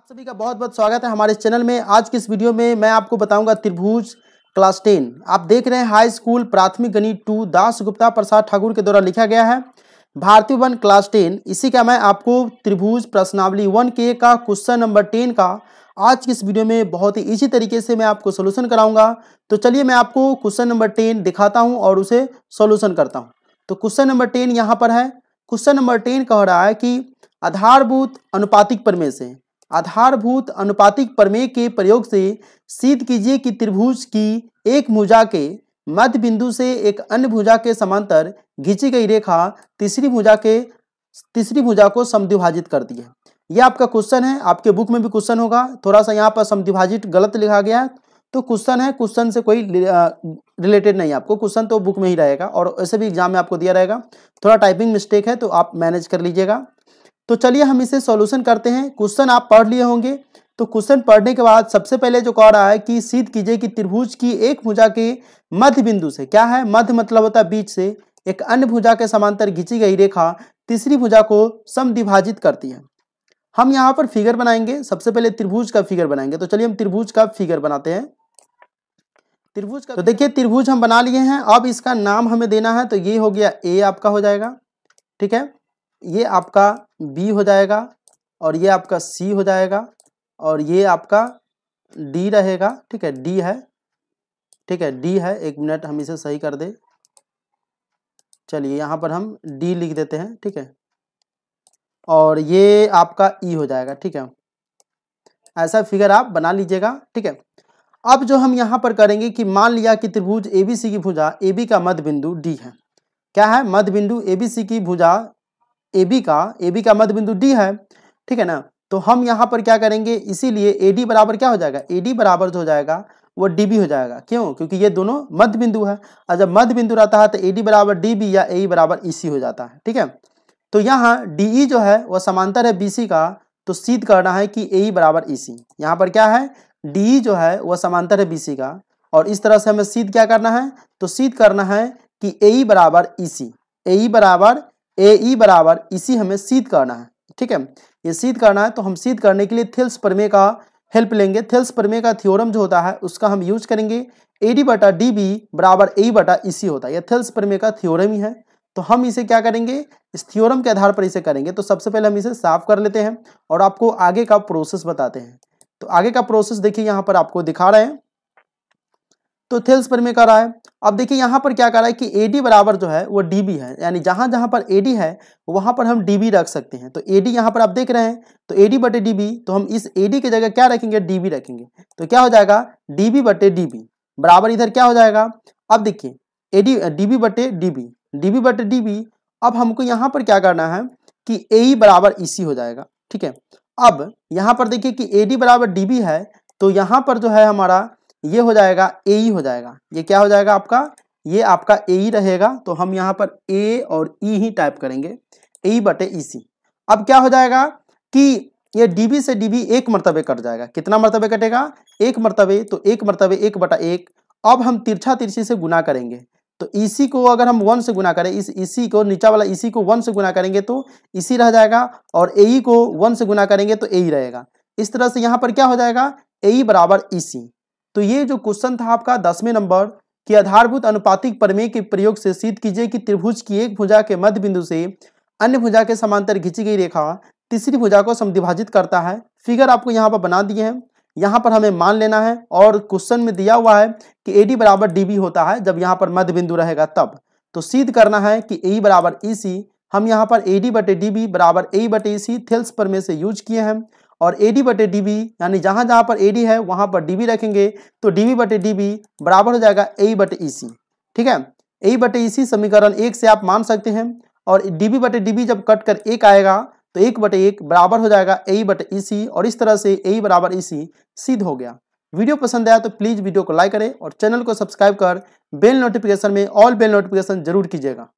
आप सभी का बहुत बहुत स्वागत है हमारे चैनल में आज की इस वीडियो में मैं आपको बताऊंगा त्रिभुज क्लास टेन आप देख रहे हैं हाई स्कूल प्राथमिक गणित टू दास गुप्ता प्रसाद ठाकुर के द्वारा लिखा गया है भारतीय वन क्लास टेन इसी का मैं आपको त्रिभुज प्रश्नावली वन के का क्वेश्चन नंबर टेन का आज की इस वीडियो में बहुत ही इजी तरीके से मैं आपको सोल्यूशन कराऊंगा तो चलिए मैं आपको क्वेश्चन नंबर टेन दिखाता हूँ और उसे सोल्यूशन करता हूँ तो क्वेश्चन नंबर टेन यहाँ पर है क्वेश्चन नंबर टेन कह रहा है कि आधारभूत अनुपातिक परमेश से आधारभूत अनुपातिक प्रमेय के प्रयोग से सिद्ध कीजिए कि त्रिभुज की एक भुजा के मध्य बिंदु से एक अन्य भुजा के समांतर घिंची गई रेखा तीसरी भुजा के तीसरी भुजा को समद्विभाजित करती है यह आपका क्वेश्चन है आपके बुक में भी क्वेश्चन होगा थोड़ा सा यहाँ पर समद्विभाजित गलत लिखा गया है तो क्वेश्चन है क्वेश्चन से कोई रिलेटेड नहीं आपको क्वेश्चन तो बुक में ही रहेगा और ऐसे भी एग्जाम में आपको दिया रहेगा थोड़ा टाइपिंग मिस्टेक है तो आप मैनेज कर लीजिएगा तो चलिए हम इसे सॉल्यूशन करते हैं क्वेश्चन आप पढ़ लिए होंगे तो क्वेश्चन पढ़ने के बाद सबसे पहले जो कह रहा है कि सिद्ध कीजिए कि त्रिभुज की एक भुजा के मध्य बिंदु से क्या है मध्य मतलब होता है बीच से एक अन्य भुजा के समांतर घिंची गई रेखा तीसरी भुजा को समिभाजित करती है हम यहाँ पर फिगर बनाएंगे सबसे पहले त्रिभुज का फिगर बनाएंगे तो चलिए हम त्रिभुज का फिगर बनाते हैं त्रिभुज का तो देखिए त्रिभुज हम बना लिए हैं अब इसका नाम हमें देना है तो ये हो गया ए आपका हो जाएगा ठीक है ये आपका बी हो जाएगा और ये आपका सी हो जाएगा और ये आपका डी रहेगा ठीक है डी है ठीक है डी है एक मिनट हम इसे सही कर दे चलिए यहाँ पर हम डी लिख देते हैं ठीक है और ये आपका ई e हो जाएगा ठीक है ऐसा फिगर आप बना लीजिएगा ठीक है अब जो हम यहाँ पर करेंगे कि मान लिया कि त्रिभुज एबीसी की भुजा ए का मध्य बिंदु डी है क्या है मध्य बिंदु एबीसी की भुजा ए बी का ए बी का मध्य बिंदु डी है ठीक है ना तो हम यहाँ पर क्या करेंगे इसीलिए ए डी बराबर क्या हो जाएगा ए डी बराबर जो हो जाएगा वो डी बी हो जाएगा क्यों क्योंकि ये दोनों मध्य बिंदु है और जब मध्य बिंदु रहता है तो ए डी बराबर डी बी या ए e बराबर ई e सी हो जाता है ठीक है तो यहाँ डी ई e जो है वह समांतर है बी सी का तो सीध करना है कि ए बराबर ई सी यहाँ पर क्या है डी जो है वह समांतर है बी सी का और इस तरह से हमें सीध क्या करना है तो सीध करना है कि ए बराबर ई सी ए बराबर ए ई बराबर इसी हमें सीध करना है ठीक है ये सीध करना है तो हम सीध करने के लिए थिल्स प्रमेय का हेल्प लेंगे थिल्स प्रमेय का थियोरम जो होता है उसका हम यूज करेंगे ए डी बटा डी बी बराबर ए बटा इसी होता है यह थिल्स प्रमेय का थ्योरम ही है तो हम इसे क्या करेंगे इस थियोरम के आधार पर इसे करेंगे तो सबसे पहले हम इसे साफ कर लेते हैं और आपको आगे का प्रोसेस बताते हैं तो आगे का प्रोसेस देखिए यहाँ पर आपको दिखा रहे हैं तो थेल्स प्रमेय कर रहा है अब देखिए यहाँ पर क्या कर रहा है कि ए डी बराबर जो है वो डी बी है यानी जहाँ जहाँ पर ए डी है वहाँ पर हम डी बी रख सकते हैं तो ए डी यहाँ पर आप देख रहे हैं तो ए डी बटे डी बी तो हम इस ए डी की जगह क्या रखेंगे डी बी रखेंगे तो क्या हो जाएगा डी बी बटे डी बी बराबर इधर क्या हो जाएगा अब देखिए ए डी डी बी बटे डी बी डी बी बटे डी बी अब हमको यहाँ पर क्या करना है कि ए ई e बराबर ई सी हो जाएगा ठीक है अब यहाँ पर देखिए कि ए डी बराबर डी बी है तो यहाँ पर जो है हमारा ये हो जाएगा ए ई हो जाएगा ये क्या हो जाएगा आपका ये आपका ए ई रहेगा तो हम यहाँ पर ए और ई e ही टाइप करेंगे ए ई बटे ई e सी अब क्या हो जाएगा कि ये डी से डी एक मरतबे कट जाएगा कितना मरतबे कटेगा एक मरतबे तो एक मरतबे एक बटा एक अब हम तिरछा तिरछी से गुना करेंगे तो इसी e को अगर हम वन से गुना करें इस इसी को नीचा वाला इसी को वन से गुना करेंगे तो इसी रह जाएगा और ए को वन से गुना करेंगे तो ए रहेगा इस तरह से यहाँ पर क्या हो जाएगा ए बराबर ई तो ये जो क्वेश्चन था आपका दसवें नंबर कि आधारभूत अनुपातिक प्रमेय के प्रयोग से सिद्ध कीजिए कि त्रिभुज की एक भुजा के मध्य बिंदु से अन्य भुजा के समांतर खींची गई रेखा तीसरी भुजा को समिभाजित करता है फिगर आपको यहाँ पर बना दिए हैं यहाँ पर हमें मान लेना है और क्वेश्चन में दिया हुआ है कि ए बराबर डी बी होता है जब यहाँ पर मध्य बिंदु रहेगा तब तो सिद्ध करना है कि ए e बराबर ई सी हम यहाँ पर ए डी बटे डी बी बराबर ए बटे सी थेल्स पर में से यूज किए हैं और ए डी बटे डी बी यानी जहाँ जहाँ पर ए डी है वहाँ पर डी बी रखेंगे तो डी बी बटे डी बी बराबर हो जाएगा ए बटे ई e सी ठीक है ए बटे ई e सी समीकरण एक से आप मान सकते हैं और डी बी बटे डी बी जब कट कर एक आएगा तो एक बटे एक बराबर हो जाएगा ए बटे ई e सी और इस तरह से ए बराबर ई सी सिद्ध हो गया वीडियो पसंद आया तो प्लीज़ वीडियो को लाइक करें और चैनल को सब्सक्राइब कर बेल नोटिफिकेशन में ऑल बेल नोटिफिकेशन जरूर कीजिएगा